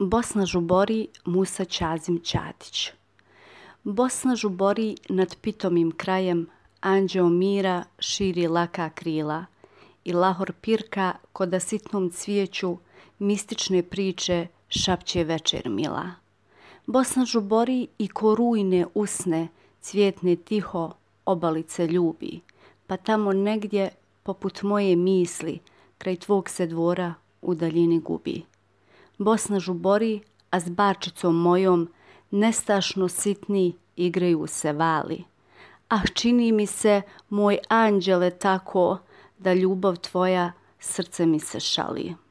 Bosna žubori Musa Čazim Čatić. Bosna žubori nad pitomim krajem, anđeo mira širi laka krila i lahor pirka kod asitnom cvijeću mistične priče šapće večer mila. Bosna žubori i korujne usne cvjetne tiho obalice ljubi, pa tamo negdje poput moje misli kraj tvog se dvora u daljini gubi. Bosna žubori, a s barčicom mojom nestašno sitni igraju se vali. Ah, čini mi se, moj anđele, tako da ljubav tvoja srce mi se šalije.